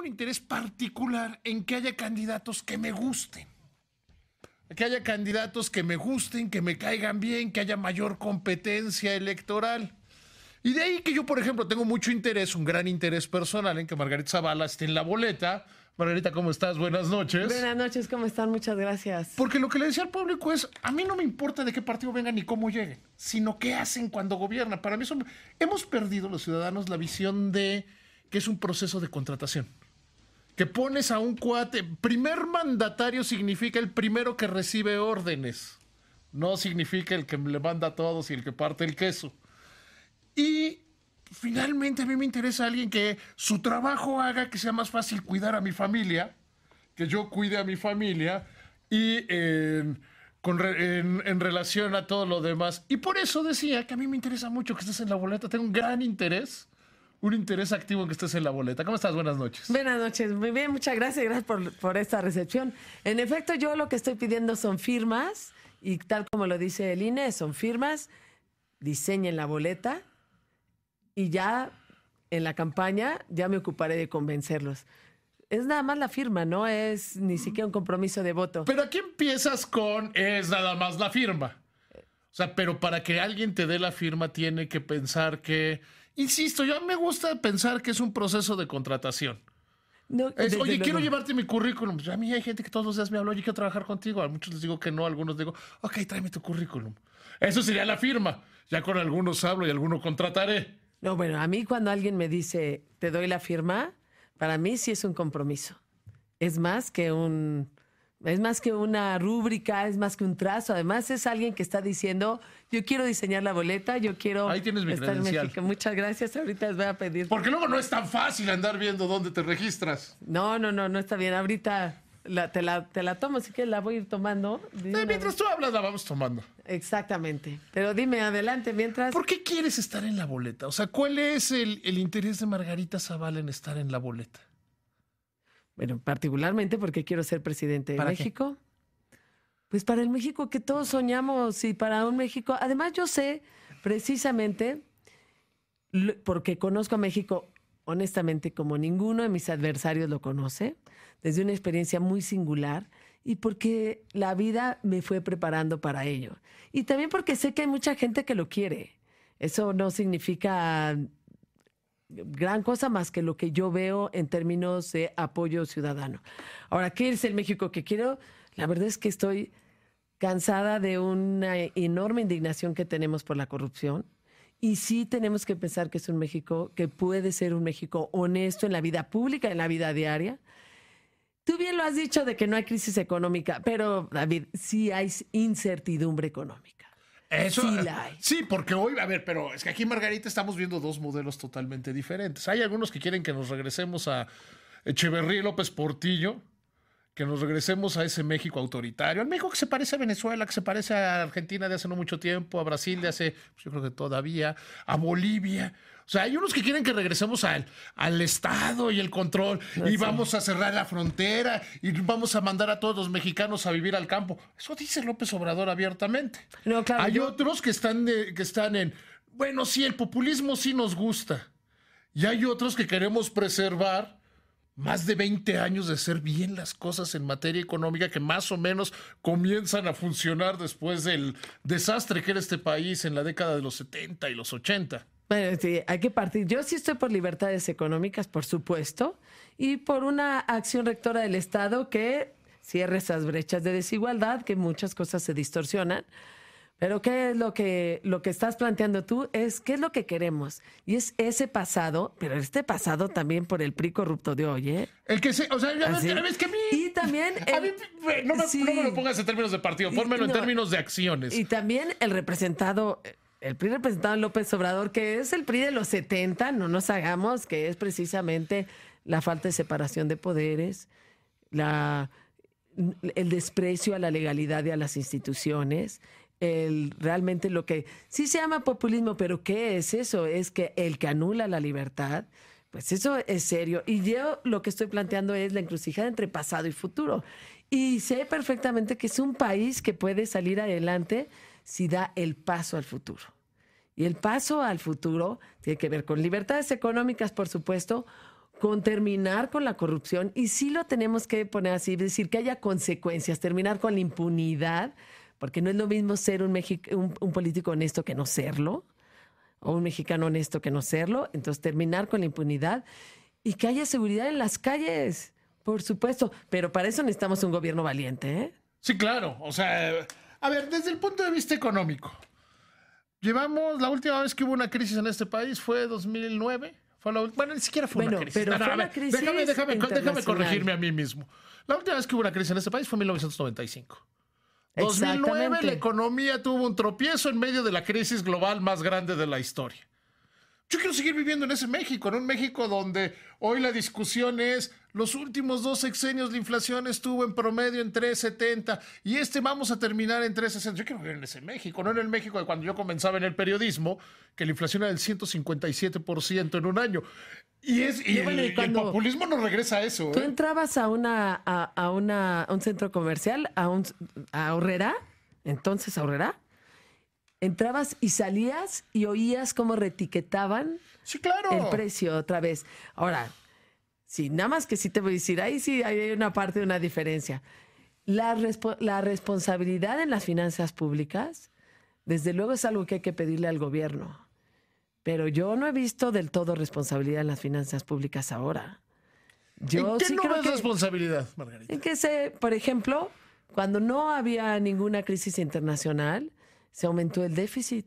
un interés particular en que haya candidatos que me gusten. Que haya candidatos que me gusten, que me caigan bien, que haya mayor competencia electoral. Y de ahí que yo, por ejemplo, tengo mucho interés, un gran interés personal en que Margarita Zavala esté en la boleta. Margarita, ¿cómo estás? Buenas noches. Buenas noches, ¿cómo están? Muchas gracias. Porque lo que le decía al público es, a mí no me importa de qué partido vengan ni cómo lleguen, sino qué hacen cuando gobiernan. Para mí hemos perdido los ciudadanos la visión de que es un proceso de contratación que pones a un cuate, primer mandatario significa el primero que recibe órdenes, no significa el que le manda a todos y el que parte el queso. Y finalmente a mí me interesa alguien que su trabajo haga que sea más fácil cuidar a mi familia, que yo cuide a mi familia y en, en, relación a todo lo demás. Y por eso decía que a mí me interesa mucho que estés en la boleta, tengo un gran interés un interés activo en que estés en la boleta. ¿Cómo estás? Buenas noches. Buenas noches. Muy bien, muchas gracias. Gracias por, por esta recepción. En efecto, yo lo que estoy pidiendo son firmas y tal como lo dice el INE, son firmas, diseñen la boleta y ya en la campaña ya me ocuparé de convencerlos. Es nada más la firma, no es ni siquiera un compromiso de voto. Pero aquí empiezas con es nada más la firma. O sea, pero para que alguien te dé la firma tiene que pensar que Insisto, yo me gusta pensar que es un proceso de contratación. oye, quiero llevarte mi currículum. Pues, a mí hay gente que todos los días me habla, oye, quiero trabajar contigo. A muchos les digo que no, a algunos digo, ok, tráeme tu currículum. Eso sería la firma. Ya con algunos hablo y algunos contrataré. No, bueno, a mí cuando alguien me dice, te doy la firma, para mí sí es un compromiso. Es más que un, es más que una rúbrica, es más que un trazo. Además, es alguien que está diciendo, yo quiero diseñar la boleta, yo quiero... Ahí tienes mi credencial. En México. Muchas gracias, ahorita les voy a pedir. Porque luego no es tan fácil andar viendo dónde te registras. No, no, no, no está bien. Ahorita la, te, la, tomo, así que la voy a ir tomando. mientras tú hablas, la vamos tomando. Exactamente. Pero dime, adelante, mientras... ¿Por qué quieres estar en la boleta? O sea, ¿cuál es el, el interés de Margarita Zavala en estar en la boleta? bueno, particularmente porque quiero ser presidente de México. Pues para el México que todos soñamos y para un México. Además, yo sé precisamente, porque conozco a México honestamente como ninguno de mis adversarios lo conoce, desde una experiencia muy singular y porque la vida me fue preparando para ello. Y también porque sé que hay mucha gente que lo quiere. Eso no significa gran cosa más que lo que yo veo en términos de apoyo ciudadano. Ahora, ¿qué es el México que quiero? La verdad es que estoy cansada de una enorme indignación que tenemos por la corrupción. Y sí tenemos que pensar que es un México que puede ser un México honesto en la vida pública, en la vida diaria. Tú bien lo has dicho de que no hay crisis económica, pero David, sí hay incertidumbre económica. Eso, eh, sí, porque hoy, a ver, pero es que aquí Margarita estamos viendo dos modelos totalmente diferentes. Hay algunos que quieren que nos regresemos a Echeverría López Portillo, que nos regresemos a ese México autoritario, al México que se parece a Venezuela, que se parece a Argentina de hace no mucho tiempo, a Brasil de hace, pues, yo creo que todavía, a Bolivia. O sea, hay unos que quieren que regresemos al, al Estado y el control y vamos a cerrar la frontera y vamos a mandar a todos los mexicanos a vivir al campo. Eso dice López Obrador abiertamente. No, claro, hay otros que están, que están en, bueno, sí, el populismo sí nos gusta. Y hay otros que queremos preservar más de 20 años de hacer bien las cosas en materia económica que más o menos comienzan a funcionar después del desastre que era este país en la década de los 70 y los 80. Bueno, sí, hay que partir. Yo sí estoy por libertades económicas, por supuesto, y por una acción rectora del Estado que cierre esas brechas de desigualdad, que muchas cosas se distorsionan. Pero qué es lo que lo que estás planteando tú es qué es lo que queremos y es ese pasado, pero este pasado también por el PRI corrupto de hoy, ¿eh? El que se, o sea, ya ves que a mí y también no, me, lo pongas en términos de partido, pónmelo en términos de acciones. Y también el representado eh, el PRI representado en López Obrador, que es el PRI de los 70, no nos hagamos, que es precisamente la falta de separación de poderes, el desprecio a la legalidad y a las instituciones, realmente lo que sí se llama populismo, pero ¿qué es eso? Es que el que anula la libertad, pues eso es serio. Y yo lo que estoy planteando es la encrucijada entre pasado y futuro. Y sé perfectamente que es un país que puede salir adelante si da el paso al futuro. Y el paso al futuro tiene que ver con libertades económicas, por supuesto, con terminar con la corrupción, y sí lo tenemos que poner así, es decir, que haya consecuencias, terminar con la impunidad, porque no es lo mismo ser un, un, político honesto que no serlo, o un mexicano honesto que no serlo, entonces terminar con la impunidad y que haya seguridad en las calles, por supuesto, pero para eso necesitamos un gobierno valiente. ¿eh? Sí, claro, o sea... A ver, desde el punto de vista económico, llevamos, la última vez que hubo una crisis en este país fue 2009. bueno, ni siquiera fue una crisis. déjame, corregirme a mí mismo. La última vez que hubo una crisis en este país fue 1995. 2009 la economía tuvo un tropiezo en medio de la crisis global más grande de la historia. Yo quiero seguir viviendo en ese México, en un México donde hoy la discusión es, los últimos dos sexenios la inflación estuvo en promedio en 3,70 y este vamos a terminar en 3,60. Yo quiero vivir en ese México, no en el México de cuando yo comenzaba en el periodismo, que la inflación era del 157% en un año. Y, es, y, el, populismo nos regresa a eso. Tú ¿eh? entrabas a, una, a, una, un centro comercial, a, un, entonces ahorrerá entrabas y salías y oías cómo retiquetaban claro. el precio otra vez. Ahora, sí, nada más que sí te voy a decir, ahí sí hay una parte, de una diferencia. La, responsabilidad en las finanzas públicas, desde luego es algo que hay que pedirle al gobierno. Pero yo no he visto del todo responsabilidad en las finanzas públicas ahora. Yo no creo responsabilidad, Margarita? En que se, por ejemplo, cuando no había ninguna crisis internacional, se aumentó el déficit.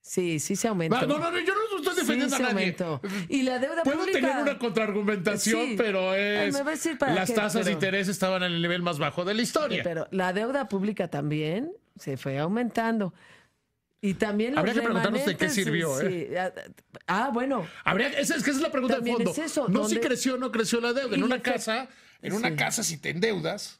Sí, sí se aumentó. No, no, yo no estoy defendiendo a nadie. Y la deuda Puedo tener una contraargumentación, pero es. las tasas de interés estaban en el nivel más bajo de la historia. pero la deuda pública también se fue aumentando. Y también Habría que preguntarnos de qué sirvió, ¿eh? Ah, bueno. Habría, esa, es, esa es la pregunta de fondo. no si creció o no creció la deuda. En una casa, en una casa, si te endeudas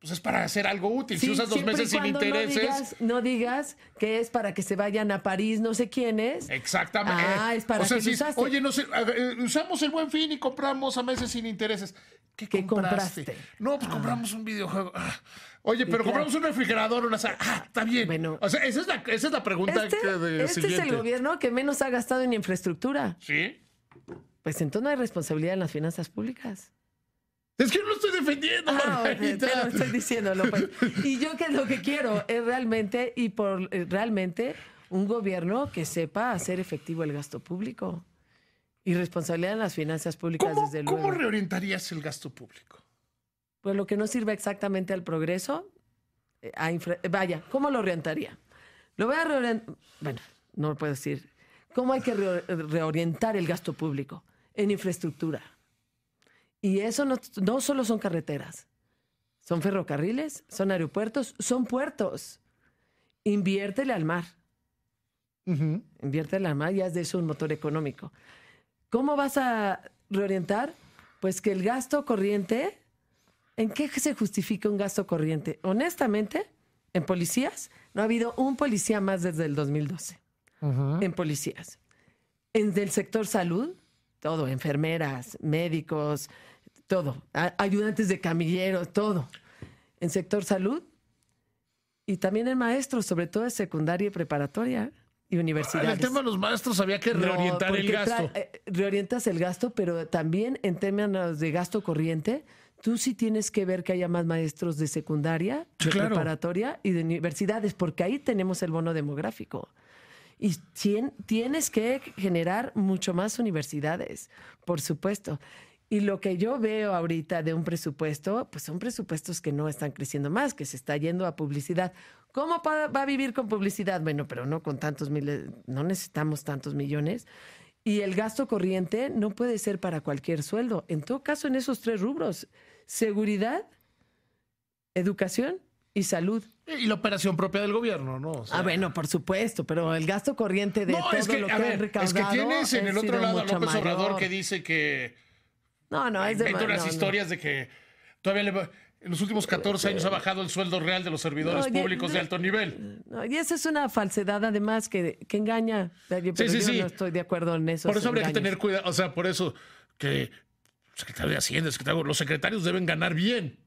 pues es para hacer algo útil. si usas dos meses sin intereses. No digas, que es para que se vayan a París, no sé quiénes. Exactamente. Ah, es para o sea, si, Oye, no sé, eh, usamos el buen fin y compramos a meses sin intereses. ¿Qué, compraste? No, pues compramos ah. un videojuego. Ah. Oye, pero compramos un refrigerador, una sala. Ah, está bien. Bueno, o sea, esa es la, pregunta este, que de, Este es el gobierno que menos ha gastado en infraestructura. Sí. Pues entonces no hay responsabilidad en las finanzas públicas. Es que no ah, lo estoy defendiendo, Margarita. estoy diciendo, Y yo que lo que quiero es realmente y por eh, realmente un gobierno que sepa hacer efectivo el gasto público y responsabilidad en las finanzas públicas desde luego. ¿Cómo reorientarías el gasto público? Pues lo que no sirve exactamente al progreso, eh, vaya, ¿cómo lo orientaría? Lo voy a reorientar, bueno, no lo puedo decir. ¿Cómo hay que reorientar el gasto público? En infraestructura y eso no, solo son carreteras, son ferrocarriles, son aeropuertos, son puertos. Inviértele al mar. Inviértele al mar y haz de eso un motor económico. ¿Cómo vas a reorientar? Pues que el gasto corriente, ¿en qué se justifica un gasto corriente? Honestamente, en policías, no ha habido un policía más desde el 2012. En policías. En el sector salud, todo, enfermeras, médicos, todo, ayudantes de camilleros, todo. En sector salud y también en maestros, sobre todo en secundaria y preparatoria y universidades. Ah, en el tema de los maestros había que reorientar el gasto. Eh, reorientas el gasto, pero también en términos de gasto corriente, tú sí tienes que ver que haya más maestros de secundaria, preparatoria y de universidades, porque ahí tenemos el bono demográfico. Y tienes que generar mucho más universidades, por supuesto. Y lo que yo veo ahorita de un presupuesto, pues son presupuestos que no están creciendo más, que se está yendo a publicidad. ¿Cómo va a vivir con publicidad? Bueno, pero no con tantos miles, no necesitamos tantos millones. Y el gasto corriente no puede ser para cualquier sueldo. En todo caso, en esos tres rubros, seguridad, educación y salud. Y la operación propia del gobierno, ¿no? ah, bueno, por supuesto, pero el gasto corriente de todo que, lo que Es que tienes en el otro lado a López que dice que. No, no, es de Hay historias de que todavía En los últimos 14 años ha bajado el sueldo real de los servidores públicos de alto nivel. y esa es una falsedad, además, que, que engaña. sí, sí, sí. no estoy de acuerdo en eso. Por eso habría que tener cuidado. O sea, por eso que secretario de Hacienda, los secretarios deben ganar bien.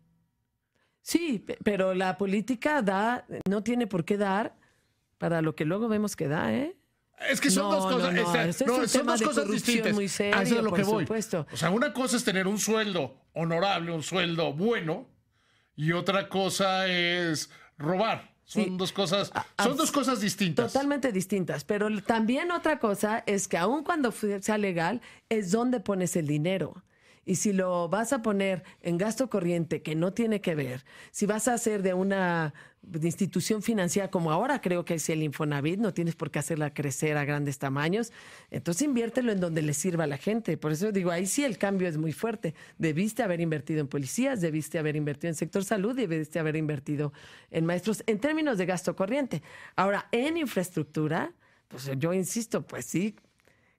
Sí, pero la política da, no tiene por qué dar para lo que luego vemos que da, ¿eh? Es que son dos cosas, este, este son dos cosas distintas. Muy lo que voy. O sea, una cosa es tener un sueldo honorable, un sueldo bueno, y otra cosa es robar. Son dos cosas, son dos cosas distintas. Totalmente distintas. Pero también otra cosa es que aun cuando sea legal, es donde pones el dinero. Y si lo vas a poner en gasto corriente que no tiene que ver, si vas a hacer de una institución financiera como ahora creo que es el Infonavit, no tienes por qué hacerla crecer a grandes tamaños, entonces inviértelo en donde le sirva a la gente. Por eso digo, ahí sí el cambio es muy fuerte. Debiste haber invertido en policías, debiste haber invertido en sector salud, debiste haber invertido en maestros en términos de gasto corriente. Ahora, en infraestructura, pues yo insisto, pues sí,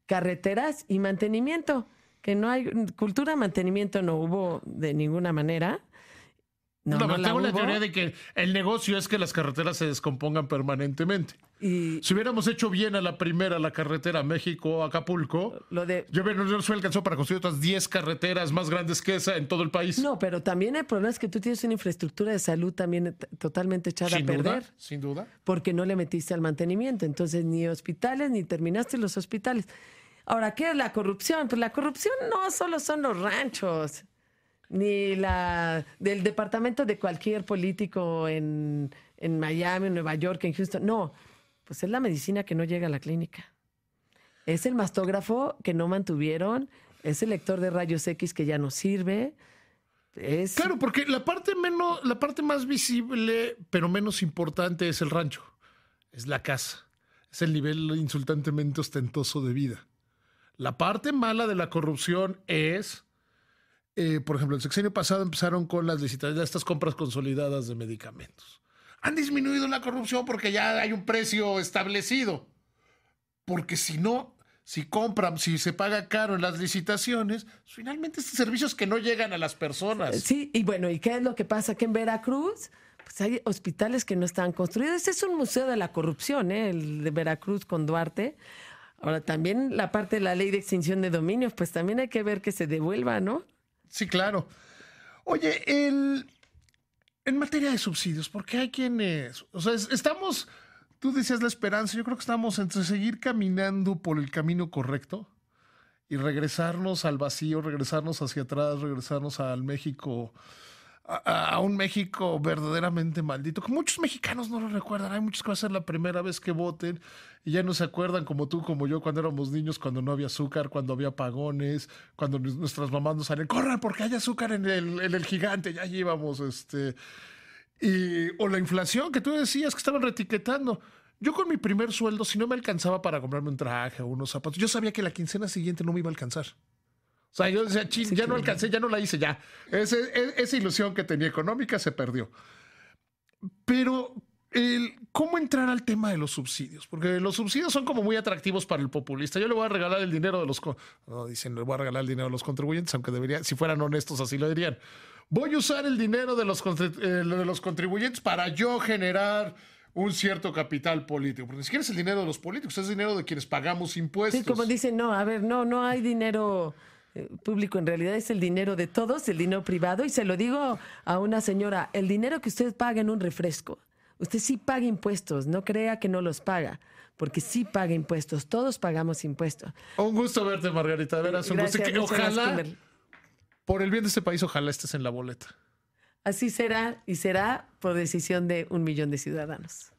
carreteras y mantenimiento que no hay cultura mantenimiento no hubo de ninguna manera. No, no, la tengo teoría de que el negocio es que las carreteras se descompongan permanentemente. Y... Si hubiéramos hecho bien a la primera la carretera México-Acapulco, lo de... yo no, se alcanzó para construir otras 10 carreteras más grandes que esa en todo el país. No, pero también el problema es que tú tienes una infraestructura de salud también totalmente echada a perder. sin duda. Porque no le metiste al mantenimiento. Entonces, ni hospitales, ni terminaste los hospitales. Ahora, ¿qué es la corrupción? Pues la corrupción no solo son los ranchos, ni la del departamento de cualquier político en, en Miami, en Nueva York, en Houston. No, pues es la medicina que no llega a la clínica. Es el mastógrafo que no mantuvieron, es el lector de rayos X que ya no sirve. Claro, porque la parte menos, la parte más visible, pero menos importante es el rancho, es la casa, es el nivel insultantemente ostentoso de vida. La parte mala de la corrupción es, eh, por ejemplo, el sexenio pasado empezaron con las licitaciones, estas compras consolidadas de medicamentos. Han disminuido la corrupción porque ya hay un precio establecido. Porque si no, si compran, si se paga caro en las licitaciones, pues finalmente estos servicios que no llegan a las personas. Sí, y bueno, ¿y qué es lo que pasa? Que en Veracruz pues hay hospitales que no están construidos. es un museo de la corrupción, ¿eh? el de Veracruz con Duarte. Ahora, también la parte de la ley de extinción de dominios, pues también hay que ver que se devuelva, ¿no? Sí, claro. Oye, el, en materia de subsidios, porque hay quienes, o sea, estamos, tú decías la esperanza, yo creo que estamos entre seguir caminando por el camino correcto y regresarnos al vacío, regresarnos hacia atrás, regresarnos al México a, un México verdaderamente maldito, que muchos mexicanos no lo recuerdan. Hay muchos que va a ser la primera vez que voten y ya no se acuerdan como tú, como yo, cuando éramos niños, cuando no había azúcar, cuando había apagones, cuando nuestras mamás nos salen corran porque hay azúcar en el, el gigante, ya llevamos este. Y, o la inflación que tú decías que estaban retiquetando. Yo con mi primer sueldo, si no me alcanzaba para comprarme un traje o unos zapatos, yo sabía que la quincena siguiente no me iba a alcanzar. O sea, yo decía, ya no alcancé, ya no la hice, ya. E, esa ilusión que tenía económica se perdió. Pero, ¿cómo entrar al tema de los subsidios? Porque los subsidios son como muy atractivos para el populista. Yo le voy a regalar el dinero de los... dicen, le voy a regalar el dinero de los contribuyentes, aunque debería, si fueran honestos así lo dirían. Voy a usar el dinero de los, eh, de los contribuyentes para yo generar un cierto capital político. Porque ni siquiera es el dinero de los políticos, es el dinero de quienes pagamos impuestos. Sí, como dicen, no, a ver, no, no hay dinero eh, público en realidad es el dinero de todos, el dinero privado. Y se lo digo a una señora, el dinero que usted paga en un refresco, usted sí paga impuestos, no crea que no los paga. Porque sí paga impuestos, todos pagamos impuestos. Un gusto verte, Margarita, de veras, un gusto. ojalá, por el bien de este país, ojalá estés en la boleta. Así será y será por decisión de un millón de ciudadanos.